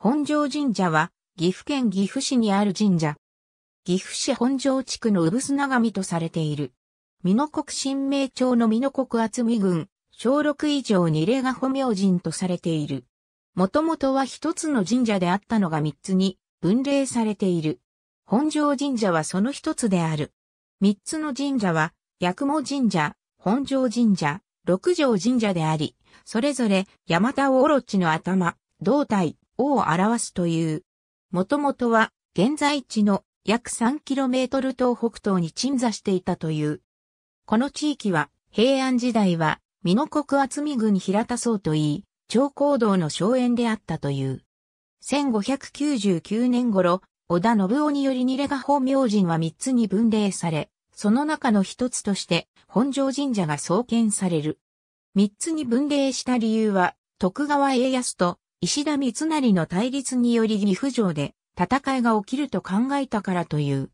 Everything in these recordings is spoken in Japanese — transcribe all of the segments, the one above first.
本庄神社は、岐阜県岐阜市にある神社。岐阜市本庄地区の産砂神とされている。美濃国新名町の美濃国厚見郡、小6以上二礼が保明神とされている。もともとは一つの神社であったのが三つに分類されている。本庄神社はその一つである。三つの神社は、八雲神社、本庄神社、六条神社であり、それぞれ、山田オロチの頭、胴体、を表すという。もともとは現在地の約 3km 東北東に鎮座していたという。この地域は平安時代は美濃国厚見郡平田荘といい、長江道の荘園であったという。1599年頃、織田信夫によりニレガ法明神は3つに分霊され、その中の一つとして本庄神社が創建される。3つに分霊した理由は、徳川家康と石田三成の対立により岐阜城で戦いが起きると考えたからという。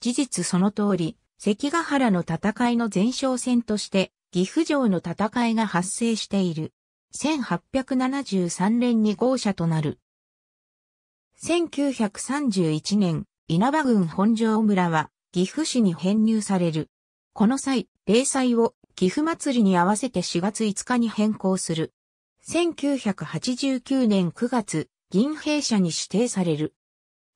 事実その通り、関ヶ原の戦いの前哨戦として岐阜城の戦いが発生している。1873年に豪舎となる。1931年、稲葉郡本庄村は岐阜市に編入される。この際、例祭を岐阜祭りに合わせて4月5日に変更する。1989年9月、銀兵舎に指定される。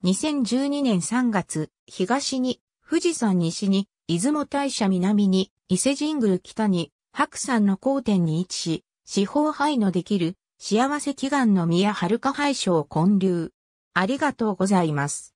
2012年3月、東に、富士山西に、出雲大社南に、伊勢神宮北に、白山の交点に位置し、四方灰のできる、幸せ祈願の宮遥か拝所を建立。ありがとうございます。